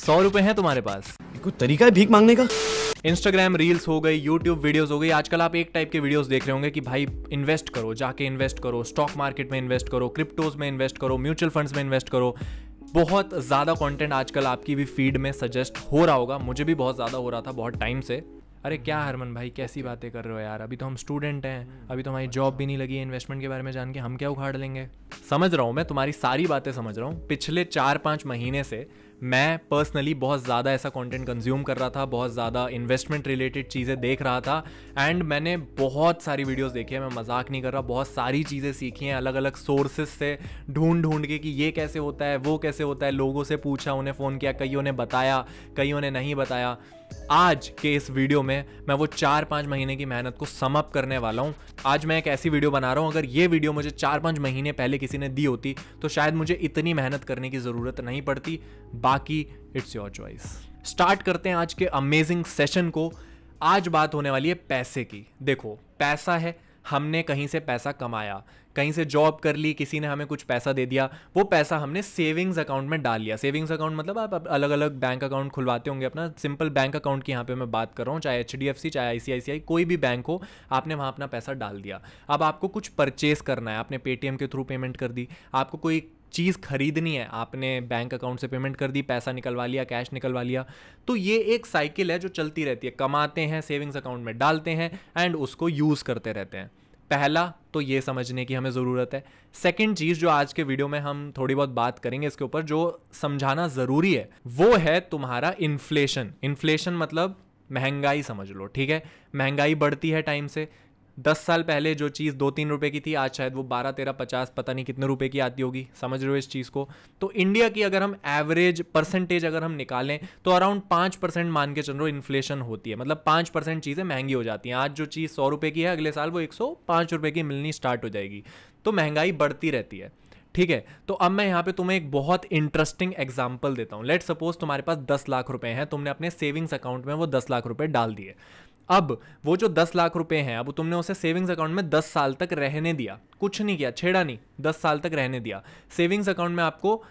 सौ रुपए हैं तुम्हारे पास कुछ तरीका है भीख मांगने का इंस्टाग्राम रील्स हो गई यूट्यूब वीडियोस हो गई आजकल आप एक टाइप के वीडियोस देख रहे होंगे कि भाई इन्वेस्ट करो जाके इन्वेस्ट करो स्टॉक मार्केट में इन्वेस्ट करो क्रिप्टोज में इन्वेस्ट करो म्यूचुअल फंड्स में इन्वेस्ट करो बहुत ज़्यादा कंटेंट आजकल आपकी भी फीड में सजेस्ट हो रहा होगा मुझे भी बहुत ज़्यादा हो रहा था बहुत टाइम से अरे क्या हरमन भाई कैसी बातें कर रहे हो यार अभी तो हम स्टूडेंट हैं अभी तो हमारी जॉब भी नहीं लगी है इन्वेस्टमेंट के बारे में जान के हम क्या उखाड़ लेंगे समझ रहा हूँ मैं तुम्हारी सारी बातें समझ रहा हूँ पिछले चार पाँच महीने से मैं पर्सनली बहुत ज़्यादा ऐसा कंटेंट कंज्यूम कर रहा था बहुत ज़्यादा इन्वेस्टमेंट रिलेटेड चीज़ें देख रहा था एंड मैंने बहुत सारी वीडियोस देखी है मैं मजाक नहीं कर रहा बहुत सारी चीज़ें सीखी हैं अलग अलग सोर्सेज से ढूंढ ढूंढ के कि ये कैसे होता है वो कैसे होता है लोगों से पूछा उन्हें फ़ोन किया कईयों ने बताया कईयों ने नहीं बताया आज के इस वीडियो में मैं वो चार पाँच महीने की मेहनत को समअप करने वाला हूँ आज मैं एक ऐसी वीडियो बना रहा हूँ अगर ये वीडियो मुझे चार पाँच महीने पहले किसी ने दी होती तो शायद मुझे इतनी मेहनत करने की ज़रूरत नहीं पड़ती बाकी इट्स योर चॉइस स्टार्ट करते हैं आज के अमेजिंग सेशन को आज बात होने वाली है पैसे की देखो पैसा है हमने कहीं से पैसा कमाया कहीं से जॉब कर ली किसी ने हमें कुछ पैसा दे दिया वो पैसा हमने सेविंग्स अकाउंट में डाल लिया सेविंग्स अकाउंट मतलब आप अलग अलग बैंक अकाउंट खुलवाते होंगे अपना सिंपल बैंक अकाउंट की यहाँ पे मैं बात कर रहा हूँ चाहे एच डी एफ सी चाहे आई सी आई सी आई कोई भी बैंक हो आपने वहाँ अपना पैसा डाल दिया अब आपको कुछ परचेस करना है आपने पेटीएम के थ्रू पेमेंट कर दी आपको कोई चीज़ खरीदनी है आपने बैंक अकाउंट से पेमेंट कर दी पैसा निकलवा लिया कैश निकलवा लिया तो ये एक साइकिल है जो चलती रहती है कमाते हैं सेविंग्स अकाउंट में डालते हैं एंड उसको यूज़ करते रहते हैं पहला तो ये समझने की हमें ज़रूरत है सेकेंड चीज़ जो आज के वीडियो में हम थोड़ी बहुत बात करेंगे इसके ऊपर जो समझाना ज़रूरी है वो है तुम्हारा इन्फ्लेशन इन्फ्लेशन मतलब महंगाई समझ लो ठीक है महंगाई बढ़ती है टाइम से दस साल पहले जो चीज़ दो तीन रुपए की थी आज शायद वो बारह तेरह पचास पता नहीं कितने रुपए की आती होगी समझ रहे हो इस चीज़ को तो इंडिया की अगर हम एवरेज परसेंटेज अगर हम निकालें तो अराउंड पाँच परसेंट मान के चल रहे इन्फ्लेशन होती है मतलब पाँच परसेंट चीज़ें महंगी हो जाती हैं आज जो चीज़ सौ रुपये की है अगले साल वो एक सौ पाँच रुपये की मिलनी स्टार्ट हो जाएगी तो महंगाई बढ़ती रहती है ठीक है तो अब मैं यहाँ पे तुम्हें एक बहुत इंटरेस्टिंग एग्जाम्पल देता हूँ लेट सपोज तुम्हारे पास दस लाख रुपए हैं तुमने अपने सेविंग्स अकाउंट में वो दस लाख रुपए डाल दिए अब वो जो दस लाख रुपए हैं अब तुमने उसे सेविंग्स अकाउंट में दस साल तक रहने दिया कुछ नहीं किया छेड़ा नहीं दस साल तक रहने दिया सेविंग्स अकाउंट में आपको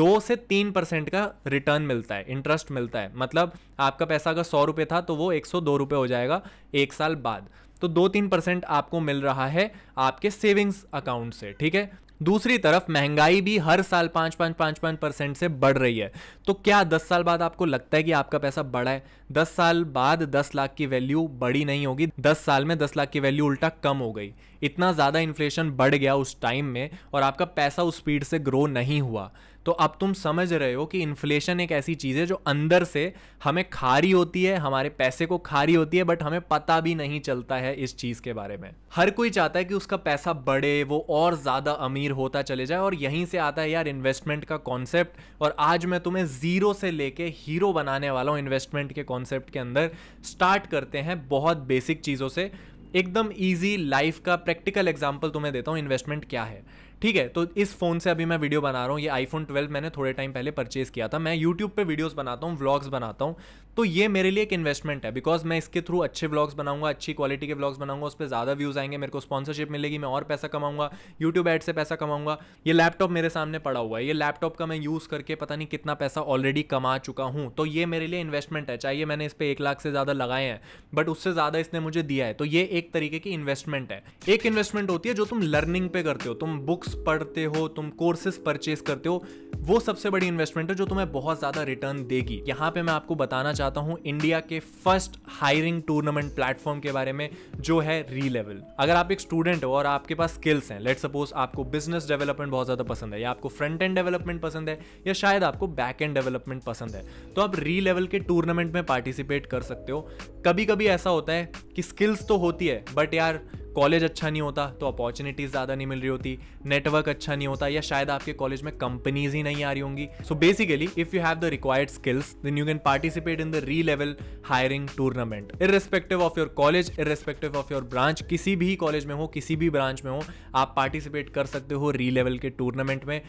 दो से तीन परसेंट का रिटर्न मिलता है इंटरेस्ट मिलता है मतलब आपका पैसा अगर सौ रुपये था तो वो एक सौ दो रुपये हो जाएगा एक साल बाद तो दो तीन परसेंट आपको मिल रहा है आपके सेविंग्स अकाउंट से ठीक है दूसरी तरफ महंगाई भी हर साल पाँच पाँच पाँच पाँच परसेंट से बढ़ रही है तो क्या दस साल बाद आपको लगता है कि आपका पैसा बढ़ा है दस साल बाद दस लाख की वैल्यू बड़ी नहीं होगी दस साल में दस लाख की वैल्यू उल्टा कम हो गई इतना ज़्यादा इन्फ्लेशन बढ़ गया उस टाइम में और आपका पैसा उस स्पीड से ग्रो नहीं हुआ तो अब तुम समझ रहे हो कि इन्फ्लेशन एक ऐसी चीज़ है जो अंदर से हमें खारी होती है हमारे पैसे को खारी होती है बट हमें पता भी नहीं चलता है इस चीज़ के बारे में हर कोई चाहता है कि उसका पैसा बढ़े वो और ज़्यादा अमीर होता चले जाए और यहीं से आता है यार इन्वेस्टमेंट का कॉन्सेप्ट और आज मैं तुम्हें ज़ीरो से लेके हीरो बनाने वाला हूँ इन्वेस्टमेंट के कॉन्सेप्ट के अंदर स्टार्ट करते हैं बहुत बेसिक चीज़ों से एकदम ईजी लाइफ का प्रैक्टिकल एग्जाम्पल तुम्हें देता हूँ इन्वेस्टमेंट क्या है ठीक है तो इस फ़ोन से अभी मैं वीडियो बना रहा हूँ ये आईफोन 12 मैंने थोड़े टाइम पहले परचेज़ किया था मैं यूट्यूब पर वीडियोस बनाता हूँ व्लॉग्स बनाता हूँ तो ये मेरे लिए एक इन्वेस्टमेंट है बिकॉज मैं इसके थ्रू अच्छे ब्लॉग्स बनाऊंगा अच्छी क्वालिटी के ब्लॉग्स बनाऊंगा उस पर ज़्यादा व्यूज़ आएंगे मेरे को स्पॉन्सरशिप मिलेगी मैं और पैसा कमाऊंगा यूट्यूब एड से पैसा कमाऊंगा ये लैपटॉप मेरे सामने पड़ा हुआ है ये लैपटॉप का मैं यूज़ करके पता नहीं कितना पैसा ऑलरेडी कमा चुका हूं तो ये मेरे लिए इन्वेस्टमेंट है चाहिए मैंने इस पर एक लाख से ज़्यादा लगाए हैं बट उससे ज़्यादा इसने मुझे दिया है तो ये एक तरीके की इन्वेस्टमेंट है एक इन्वेस्टमेंट होती है जो तुम लर्निंग पे करते हो तुम बुक्स पढ़ते हो तुम कोर्सेज परचेज करते हो वो सबसे बड़ी इन्वेस्टमेंट है जो तुम्हें बहुत ज़्यादा रिटर्न देगी यहां पर मैं आपको बताना चाहता बताता हूँ इंडिया के फर्स्ट हायरिंग टूर्नामेंट प्लेटफॉर्म के बारे में जो है री लेवल अगर आप एक स्टूडेंट हो और आपके पास स्किल्स हैं लेट सपोज आपको बिजनेस डेवलपमेंट बहुत ज़्यादा पसंद है या आपको फ्रंट एंड डेवलपमेंट पसंद है या शायद आपको बैक एंड डेवलपमेंट पसंद है तो आप री लेवल के टूर्नामेंट में पार्टिसिपेट कर सकते हो कभी कभी ऐसा होता है कि स्किल्स तो होती है बट यार कॉलेज अच्छा नहीं होता तो अपॉर्चुनिटीज़ ज़्यादा नहीं मिल रही होती नेटवर्क अच्छा नहीं होता या शायद आपके कॉलेज में कंपनीज ही नहीं आ रही होंगी so basically if you have the required skills then you can participate in the re level hiring tournament irrespective of your college irrespective of your branch किसी भी कॉलेज में हो किसी भी ब्रांच में हो आप पार्टिसिपेट कर सकते हो री लेवल के टूर्नामेंट में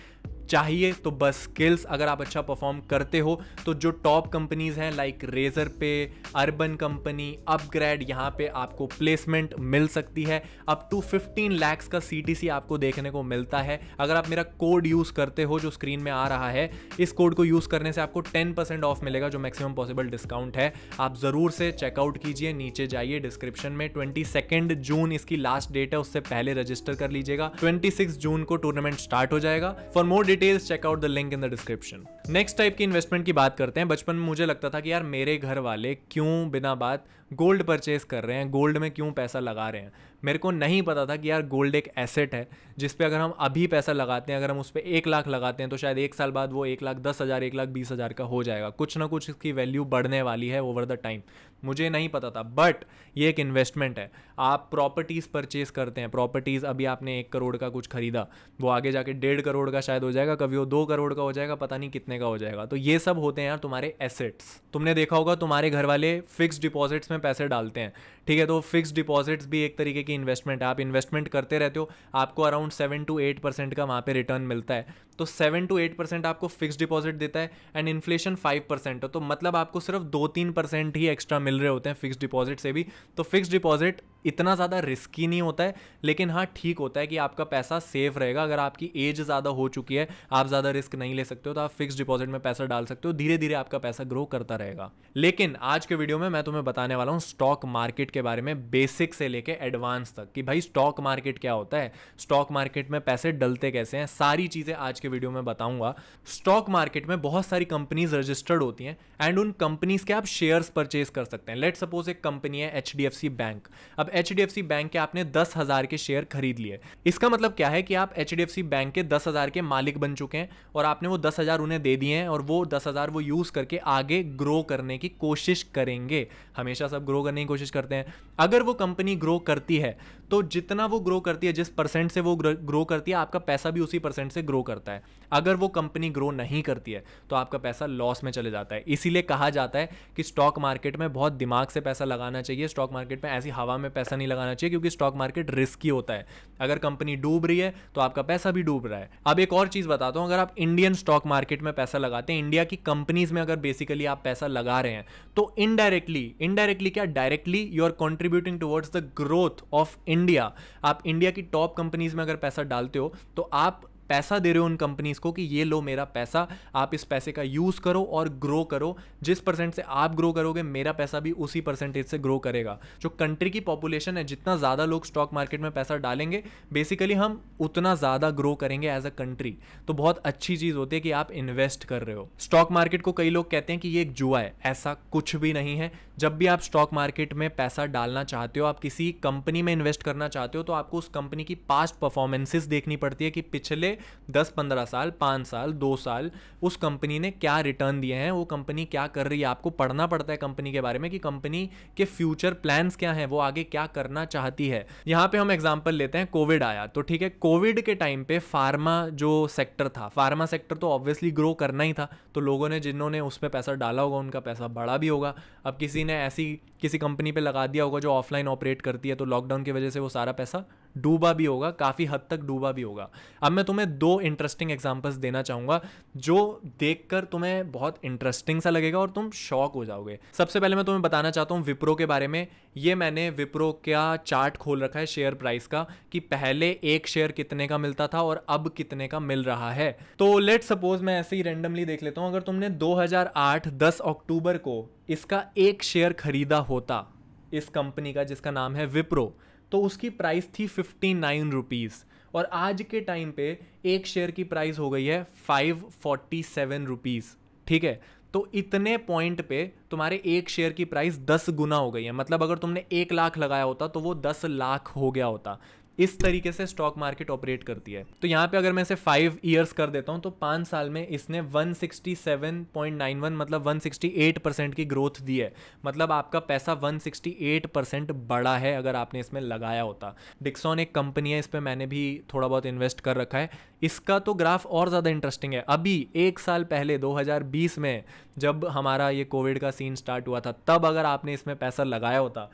चाहिए तो बस स्किल्स अगर आप अच्छा परफॉर्म करते हो तो जो टॉप कंपनीज हैं like Razorpay Urban Company upGrad यहाँ पे आपको प्लेसमेंट मिल सकती है अप टू 15 लैक्स का सी आपको देखने को मिलता है अगर आप मेरा कोड यूज़ करते हो जो स्क्रीन में आ रहा है इस कोड को यूज़ करने से आपको टेन ऑफ मिलेगा जो मैक्सिमम पॉसिबल डिस्काउंट है आप ज़रूर से चेकआउट कीजिए नीचे जाइए डिस्क्रिप्शन में ट्वेंटी जून इसकी लास्ट डेट है उससे पहले रजिस्टर कर लीजिएगा ट्वेंटी जून को टूर्नामेंट स्टार्ट हो जाएगा for more detail details check out the link in the description next type की इन्वेस्टमेंट की बात करते हैं बचपन में मुझे लगता था कि यार मेरे घर वाले क्यों बिना बात गोल्ड परचेज कर रहे हैं गोल्ड में क्यों पैसा लगा रहे हैं मेरे को नहीं पता था कि यार गोल्ड एक एसेट है जिस पे अगर हम अभी पैसा लगाते हैं अगर हम उस पर एक लाख लगाते हैं तो शायद एक साल बाद वो एक लाख दस हज़ार एक लाख बीस हज़ार का हो जाएगा कुछ ना कुछ इसकी वैल्यू बढ़ने वाली है ओवर द टाइम मुझे नहीं पता था बट ये एक इन्वेस्टमेंट है आप प्रॉपर्टीज़ परचेज़ करते हैं प्रॉपर्टीज़ अभी आपने एक करोड़ का कुछ खरीदा वो आगे जाके डेढ़ करोड़ का शायद हो जाएगा कभी वो दो करोड़ का हो जाएगा पता नहीं कितने का हो जाएगा तो ये सब होते हैं यार तुम्हारे एसेट्स तुमने देखा होगा तुम्हारे घर वाले फिक्स डिपॉजिट्स में पैसे डालते हैं ठीक है तो फिक्स डिपॉजिट्स भी एक तरीके की इन्वेस्टमेंट है आप इन्वेस्टमेंट करते रहते हो आपको around seven to eight percent का वहाँ पर रिटर्न मिलता है तो सेवन टू एट परसेंट आपको फिक्स डिपॉजिट देता है एंड इन्फ्लेशन फाइव परसेंट हो तो मतलब आपको सिर्फ दो तीन परसेंट ही एक्स्ट्रा मिल रहे होते हैं फिक्स डिपॉजिट से भी तो फिक्स डिपॉजिट इतना ज़्यादा रिस्की नहीं होता है लेकिन हाँ ठीक होता है कि आपका पैसा सेफ रहेगा अगर आपकी एज ज़्यादा हो चुकी है आप ज़्यादा रिस्क नहीं ले सकते हो तो आप फिक्स डिपॉजिट में पैसा डाल सकते हो धीरे धीरे आपका पैसा ग्रो करता रहेगा लेकिन आज के वीडियो में मैं तुम्हें बताने वाला हूँ स्टॉक मार्केट के बारे में बेसिक से लेकर एडवांस तक कि भाई स्टॉक मार्केट क्या होता है स्टॉक मार्केट में पैसे डलते कैसे हैं सारी चीज़ें आज के वीडियो में बताऊंगा स्टॉक मार्केट में बहुत सारी कंपनीज रजिस्टर्ड होती हैं एंड उन कंपनीज के आप शेयर्स परचेज कर सकते हैं लेट सपोज एक कंपनी है एच बैंक अब एच बैंक के आपने दस हजार के शेयर खरीद लिए इसका मतलब क्या है कि आप एच बैंक के दस हजार के मालिक बन चुके हैं और आपने वो दस हजार उन्हें दे दिए हैं और वो दस हजार वो यूज करके आगे ग्रो करने की कोशिश करेंगे हमेशा सब ग्रो करने की कोशिश करते हैं अगर वो कंपनी ग्रो करती है तो जितना वो ग्रो करती है जिस परसेंट से वो ग्रो करती है आपका पैसा भी उसी परसेंट से ग्रो करता है जाता है अगर वो कंपनी ग्रो नहीं करती है तो आपका पैसा लॉस में चले जाता है इसीलिए कहा जाता है कि स्टॉक मार्केट में बहुत दिमाग से पैसा लगाना चाहिए स्टॉक मार्केट में ऐसी हवा में पैसा नहीं लगाना चाहिए क्योंकि स्टॉक मार्केट रिस्की होता है अगर कंपनी डूब रही है तो आपका पैसा भी डूब रहा है अब एक और चीज़ बताता हूँ अगर आप इंडियन स्टॉक मार्केट में पैसा लगाते हैं इंडिया की कंपनीज में अगर बेसिकली आप पैसा लगा रहे हैं तो इनडायरेक्टली इनडायरेक्टली क्या directly you are contributing towards the growth of India आप इंडिया की टॉप कंपनीज में अगर पैसा डालते हो तो आप पैसा दे रहे हो उन कंपनीज को कि ये लो मेरा पैसा आप इस पैसे का यूज करो और ग्रो करो जिस परसेंट से आप ग्रो करोगे मेरा पैसा भी उसी परसेंटेज से ग्रो करेगा जो कंट्री की पॉपुलेशन है जितना ज़्यादा लोग स्टॉक मार्केट में पैसा डालेंगे बेसिकली हम उतना ज़्यादा ग्रो करेंगे एज अ कंट्री तो बहुत अच्छी चीज़ होती है कि आप इन्वेस्ट कर रहे हो स्टॉक मार्केट को कई लोग कहते हैं कि ये एक जुआ है ऐसा कुछ भी नहीं है जब भी आप स्टॉक मार्केट में पैसा डालना चाहते हो आप किसी कंपनी में इन्वेस्ट करना चाहते हो तो आपको उस कंपनी की पास्ट परफॉर्मेंसेस देखनी पड़ती है कि पिछले दस पंद्रह साल पाँच साल दो साल उस कंपनी ने क्या रिटर्न दिए हैं वो कंपनी क्या कर रही है आपको पढ़ना पड़ता है कंपनी के बारे में कि कंपनी के फ्यूचर प्लान्स क्या हैं वो आगे क्या करना चाहती है यहाँ पे हम एग्जाम्पल लेते हैं कोविड आया तो ठीक है कोविड के टाइम पे फार्मा जो सेक्टर था फार्मा सेक्टर तो ऑब्वियसली ग्रो करना ही था तो लोगों ने जिन्होंने उस पर पैसा डाला होगा उनका पैसा बड़ा भी होगा अब किसी ने ऐसी किसी कंपनी पे लगा दिया होगा जो ऑफलाइन ऑपरेट करती है तो लॉकडाउन की वजह से वो सारा पैसा डूबा भी होगा काफ़ी हद तक डूबा भी होगा अब मैं तुम्हें दो इंटरेस्टिंग एग्जाम्पल्स देना चाहूँगा जो देख तुम्हें बहुत इंटरेस्टिंग सा लगेगा और तुम शॉक हो जाओगे सबसे पहले मैं तुम्हें बताना चाहता हूँ विप्रो के बारे में ये मैंने विप्रो का चार्ट खोल रखा है शेयर प्राइस का कि पहले एक शेयर कितने का मिलता था और अब कितने का मिल रहा है तो लेट सपोज मैं ऐसे ही रेंडमली देख लेता हूँ अगर तुमने 2008 10 अक्टूबर को इसका एक शेयर खरीदा होता इस कंपनी का जिसका नाम है विप्रो तो उसकी प्राइस थी फिफ्टी नाइन रुपीज़ और आज के टाइम पे एक शेयर की प्राइस हो गई है फाइव फोर्टी सेवन रुपीज़ ठीक है तो इतने पॉइंट पे तुम्हारे एक शेयर की प्राइस दस गुना हो गई है मतलब अगर तुमने एक लाख लगाया होता तो वो दस लाख हो गया होता इस तरीके से स्टॉक मार्केट ऑपरेट करती है तो यहाँ पे अगर मैं इसे फाइव ईयर्स कर देता हूँ तो पाँच साल में इसने 167.91 मतलब 168 परसेंट की ग्रोथ दी है मतलब आपका पैसा 168 परसेंट बढ़ा है अगर आपने इसमें लगाया होता डिक्सॉन एक कंपनी है इस पर मैंने भी थोड़ा बहुत इन्वेस्ट कर रखा है इसका तो ग्राफ और ज़्यादा इंटरेस्टिंग है अभी एक साल पहले 2020 में जब हमारा ये कोविड का सीन स्टार्ट हुआ था तब अगर आपने इसमें पैसा लगाया होता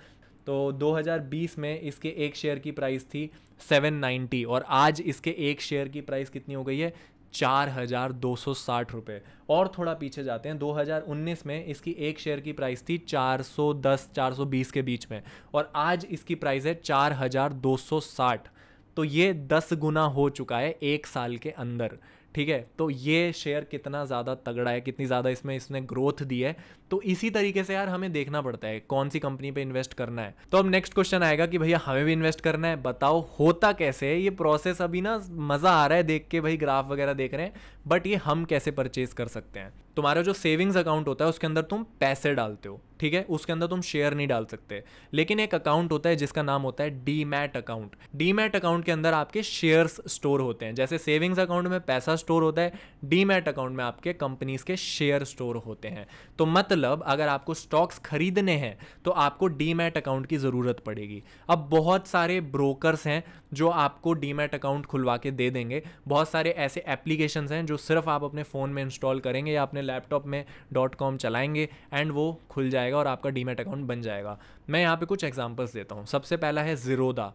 तो 2020 में इसके एक शेयर की प्राइस थी 790 और आज इसके एक शेयर की प्राइस कितनी हो गई है चार हज़ार दो सौ साठ रुपये और थोड़ा पीछे जाते हैं 2019 में इसकी एक शेयर की प्राइस थी चार चार सौ दस सौ बीस के बीच में और आज इसकी प्राइस है चार हज़ार दो सौ साठ तो ये दस गुना हो चुका है एक साल के अंदर ठीक है तो ये शेयर कितना ज़्यादा तगड़ा है कितनी ज़्यादा इसमें इसने ग्रोथ दी है तो इसी तरीके से यार हमें देखना पड़ता है कौन सी कंपनी पे इन्वेस्ट करना है तो अब नेक्स्ट क्वेश्चन आएगा कि भैया हमें भी इन्वेस्ट करना है बताओ होता कैसे है ये प्रोसेस अभी ना मज़ा आ रहा है देख के भाई ग्राफ वगैरह देख रहे हैं बट ये हम कैसे परचेज कर सकते हैं तुम्हारा जो सेविंग्स अकाउंट होता है उसके अंदर तुम पैसे डालते हो ठीक है उसके अंदर तुम शेयर नहीं डाल सकते लेकिन एक अकाउंट होता है जिसका नाम होता है demat account demat account के अंदर आपके शेयर्स स्टोर होते हैं जैसे सेविंग्स अकाउंट में पैसा स्टोर होता है डी मैट अकाउंट में आपके कंपनीज के शेयर स्टोर होते हैं तो मतलब अगर आपको स्टॉक्स खरीदने हैं तो आपको डी मैट अकाउंट की ज़रूरत पड़ेगी अब बहुत सारे ब्रोकर्स हैं जो आपको डी मैट अकाउंट खुलवा के दे देंगे बहुत सारे ऐसे एप्लीकेशन हैं जो सिर्फ आप अपने फ़ोन में इंस्टॉल करेंगे या अपने लैपटॉप में डॉट कॉम चलाएंगे एंड वो खुल जाएगा जाएगा और आपका डीमेट अकाउंट बन जाएगा मैं यहाँ पे कुछ एग्जांपल्स देता हूँ सबसे पहला है जीरोदा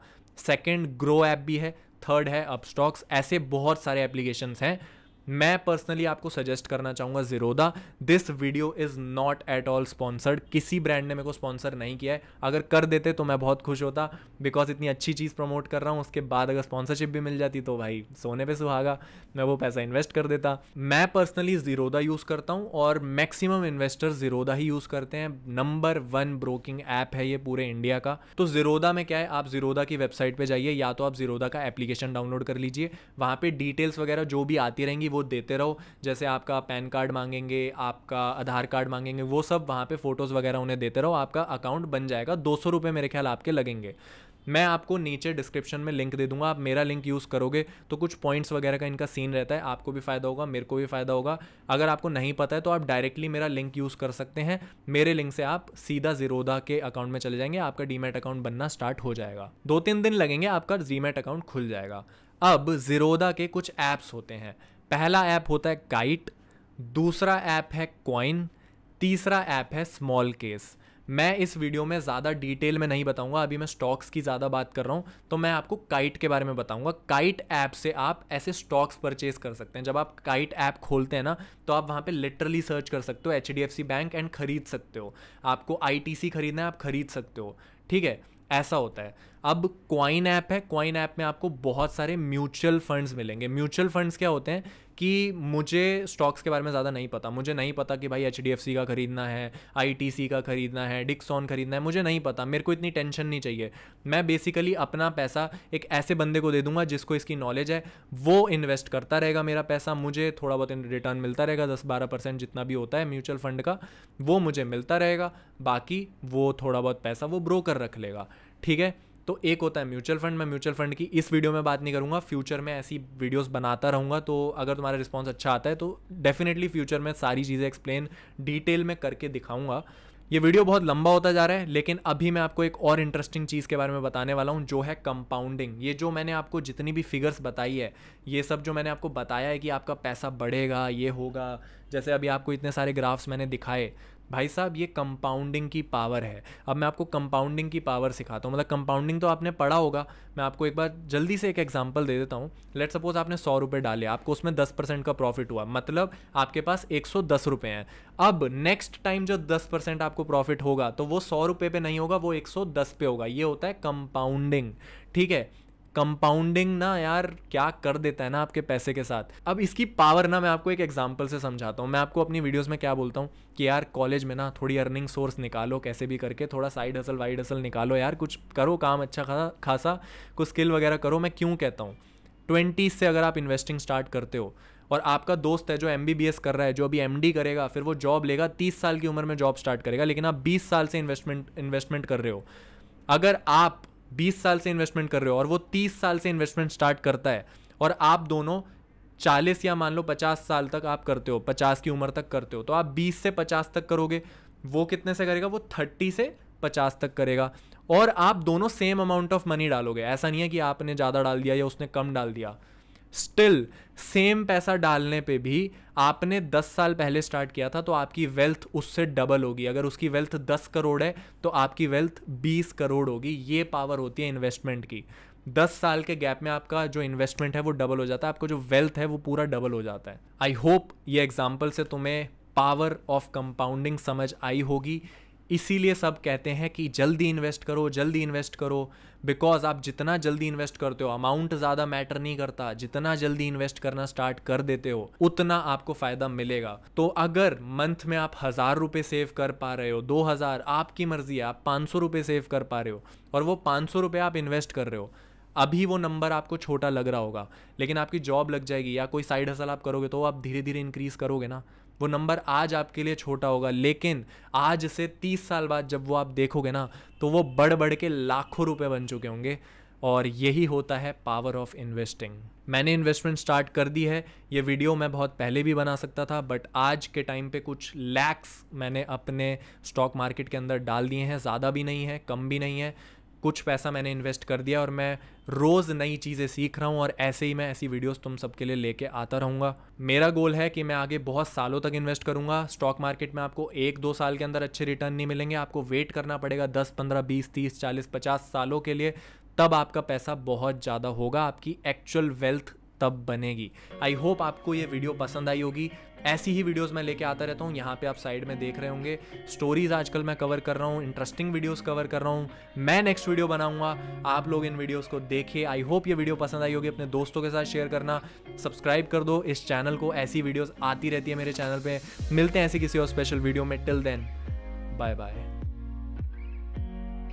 सेकेंड ग्रो ऐप भी है थर्ड है अपस्टॉक्स ऐसे बहुत सारे एप्लीकेशंस हैं मैं पर्सनली आपको सजेस्ट करना चाहूँगा Zerodha this video is not at all sponsored किसी ब्रांड ने मेरे को स्पॉन्सर नहीं किया है अगर कर देते तो मैं बहुत खुश होता बिकॉज इतनी अच्छी चीज़ प्रमोट कर रहा हूँ उसके बाद अगर स्पॉन्सरशिप भी मिल जाती तो भाई सोने पे सुहागा मैं वो पैसा इन्वेस्ट कर देता मैं पर्सनली जीरोदा यूज़ करता हूँ और मैक्सिमम इन्वेस्टर जीरोदा ही यूज़ करते हैं नंबर वन ब्रोकिंग ऐप है ये पूरे इंडिया का तो जीरोदा में क्या है आप जीरोदा की वेबसाइट पर जाइए या तो आप जीरोदा का एप्लीकेशन डाउनलोड कर लीजिए वहाँ पर डिटेल्स वगैरह जो भी आती रहेंगी वो देते रहो जैसे आपका पैन कार्ड मांगेंगे आपका आधार कार्ड मांगेंगे वो सब वहाँ पर फ़ोटोज़ वगैरह उन्हें देते रहो आपका अकाउंट बन जाएगा दो सौ मेरे ख्याल आपके लगेंगे मैं आपको नीचे डिस्क्रिप्शन में लिंक दे दूंगा आप मेरा लिंक यूज़ करोगे तो कुछ पॉइंट्स वगैरह का इनका सीन रहता है आपको भी फ़ायदा होगा मेरे को भी फ़ायदा होगा अगर आपको नहीं पता है तो आप डायरेक्टली मेरा लिंक यूज़ कर सकते हैं मेरे लिंक से आप सीधा जीरोदा के अकाउंट में चले जाएंगे आपका डीमेट अकाउंट बनना स्टार्ट हो जाएगा दो तीन दिन लगेंगे आपका डीमेट अकाउंट खुल जाएगा अब जीरोदा के कुछ ऐप्स होते हैं पहला ऐप होता है काइट दूसरा ऐप है कॉइन तीसरा ऐप है स्मॉल केस मैं इस वीडियो में ज़्यादा डिटेल में नहीं बताऊंगा अभी मैं स्टॉक्स की ज़्यादा बात कर रहा हूँ तो मैं आपको काइट के बारे में बताऊंगा काइट ऐप से आप ऐसे स्टॉक्स परचेज कर सकते हैं जब आप काइट ऐप खोलते हैं ना तो आप वहाँ पे लिटरली सर्च कर सकते हो एच बैंक एंड खरीद सकते हो आपको आई खरीदना है आप खरीद सकते हो ठीक है ऐसा होता है अब क्वाइन ऐप है क्वाइन ऐप में आपको बहुत सारे म्यूचुअल फंड्स मिलेंगे म्यूचुअल फंड्स क्या होते हैं कि मुझे स्टॉक्स के बारे में ज़्यादा नहीं पता मुझे नहीं पता कि भाई एच का ख़रीदना है आई का ख़रीदना है डिक्सॉन ख़रीदना है मुझे नहीं पता मेरे को इतनी टेंशन नहीं चाहिए मैं बेसिकली अपना पैसा एक ऐसे बंदे को दे दूंगा जिसको इसकी नॉलेज है वो इन्वेस्ट करता रहेगा मेरा पैसा मुझे थोड़ा बहुत रिटर्न मिलता रहेगा दस बारह परसेंट जितना भी होता है म्यूचुअल फंड का वो मुझे मिलता रहेगा बाकी वो थोड़ा बहुत पैसा वो ब्रोकर रख लेगा ठीक है तो एक होता है म्यूचुअल फंड मैं म्यूचुअल फंड की इस वीडियो में बात नहीं करूँगा फ्यूचर में ऐसी वीडियोस बनाता रहूँगा तो अगर तुम्हारा रिस्पॉन्स अच्छा आता है तो डेफिनेटली फ्यूचर में सारी चीज़ें एक्सप्लेन डिटेल में करके दिखाऊँगा ये वीडियो बहुत लंबा होता जा रहा है लेकिन अभी मैं आपको एक और इंटरेस्टिंग चीज़ के बारे में बताने वाला हूँ जो है कंपाउंडिंग ये जो मैंने आपको जितनी भी फिगर्स बताई है ये सब जो मैंने आपको बताया है कि आपका पैसा बढ़ेगा ये होगा जैसे अभी आपको इतने सारे ग्राफ्स मैंने दिखाए भाई साहब ये कंपाउंडिंग की पावर है अब मैं आपको कंपाउंडिंग की पावर सिखाता हूँ मतलब कंपाउंडिंग तो आपने पढ़ा होगा मैं आपको एक बार जल्दी से एक एग्जाम्पल दे देता हूँ लेट सपोज आपने सौ रुपये डाले आपको उसमें दस परसेंट का प्रॉफिट हुआ मतलब आपके पास एक सौ दस रुपये हैं अब नेक्स्ट टाइम जो दस परसेंट आपको प्रॉफिट होगा तो वो सौ रुपये पे नहीं होगा वो एक सौ दस पे होगा ये होता है कंपाउंडिंग ठीक है कंपाउंडिंग ना यार क्या कर देता है ना आपके पैसे के साथ अब इसकी पावर ना मैं आपको एक एग्जाम्पल से समझाता हूँ मैं आपको अपनी वीडियोज़ में क्या बोलता हूँ कि यार कॉलेज में ना थोड़ी अर्निंग सोर्स निकालो कैसे भी करके थोड़ा साइड हसल वाइड हसल निकालो यार कुछ करो काम अच्छा खासा खासा कुछ स्किल वगैरह करो मैं क्यों कहता हूँ ट्वेंटी से अगर आप इन्वेस्टिंग स्टार्ट करते हो और आपका दोस्त है जो एम कर रहा है जो अभी एम करेगा फिर वो जॉब लेगा तीस साल की उम्र में जॉब स्टार्ट करेगा लेकिन आप बीस साल से इन्वेस्टमेंट इन्वेस्टमेंट कर रहे हो अगर आप बीस साल से इन्वेस्टमेंट कर रहे हो और वो तीस साल से इन्वेस्टमेंट स्टार्ट करता है और आप दोनों चालीस या मान लो पचास साल तक आप करते हो पचास की उम्र तक करते हो तो आप बीस से पचास तक करोगे वो कितने से करेगा वो थर्टी से पचास तक करेगा और आप दोनों सेम अमाउंट ऑफ मनी डालोगे ऐसा नहीं है कि आपने ज़्यादा डाल दिया या उसने कम डाल दिया स्टिल सेम पैसा डालने पे भी आपने 10 साल पहले स्टार्ट किया था तो आपकी वेल्थ उससे डबल होगी अगर उसकी वेल्थ 10 करोड़ है तो आपकी वेल्थ 20 करोड़ होगी ये पावर होती है इन्वेस्टमेंट की 10 साल के गैप में आपका जो इन्वेस्टमेंट है वो डबल हो जाता है आपका जो वेल्थ है वो पूरा डबल हो जाता है आई होप ये एग्जाम्पल से तुम्हें पावर ऑफ कंपाउंडिंग समझ आई होगी इसीलिए सब कहते हैं कि जल्दी इन्वेस्ट करो जल्दी इन्वेस्ट करो बिकॉज आप जितना जल्दी इन्वेस्ट करते हो अमाउंट ज़्यादा मैटर नहीं करता जितना जल्दी इन्वेस्ट करना स्टार्ट कर देते हो उतना आपको फ़ायदा मिलेगा तो अगर मंथ में आप हज़ार रुपये सेव कर पा रहे हो दो हज़ार आपकी मर्ज़ी है आप पाँच सौ रुपये सेव कर पा रहे हो और वो पाँच सौ रुपये आप इन्वेस्ट कर रहे हो अभी वो नंबर आपको छोटा लग रहा होगा लेकिन आपकी जॉब लग जाएगी या कोई साइड हसल आप करोगे तो आप धीरे धीरे इंक्रीज़ करोगे ना वो नंबर आज आपके लिए छोटा होगा लेकिन आज से तीस साल बाद जब वो आप देखोगे ना तो वो बढ़ बढ़ के लाखों रुपए बन चुके होंगे और यही होता है पावर ऑफ इन्वेस्टिंग मैंने इन्वेस्टमेंट स्टार्ट कर दी है ये वीडियो मैं बहुत पहले भी बना सकता था बट आज के टाइम पे कुछ लैक्स मैंने अपने स्टॉक मार्केट के अंदर डाल दिए हैं ज़्यादा भी नहीं है कम भी नहीं है कुछ पैसा मैंने इन्वेस्ट कर दिया और मैं रोज़ नई चीज़ें सीख रहा हूँ और ऐसे ही मैं ऐसी वीडियोस तुम सबके लिए लेके आता रहूँगा मेरा गोल है कि मैं आगे बहुत सालों तक इन्वेस्ट करूँगा स्टॉक मार्केट में आपको एक दो साल के अंदर अच्छे रिटर्न नहीं मिलेंगे आपको वेट करना पड़ेगा दस पंद्रह बीस तीस चालीस पचास सालों के लिए तब आपका पैसा बहुत ज़्यादा होगा आपकी एक्चुअल वेल्थ तब बनेगी आई होप आपको ये वीडियो पसंद आई होगी ऐसी ही वीडियोस मैं लेके आता रहता हूँ यहाँ पे आप साइड में देख रहे होंगे स्टोरीज आजकल मैं कवर कर रहा हूँ इंटरेस्टिंग वीडियोस कवर कर रहा हूँ मैं नेक्स्ट वीडियो बनाऊंगा आप लोग इन वीडियोस को देखिए आई होप ये वीडियो पसंद आई होगी अपने दोस्तों के साथ शेयर करना सब्सक्राइब कर दो इस चैनल को ऐसी वीडियोज़ आती रहती है मेरे चैनल पर मिलते हैं ऐसे किसी और स्पेशल वीडियो में टिल देन बाय बाय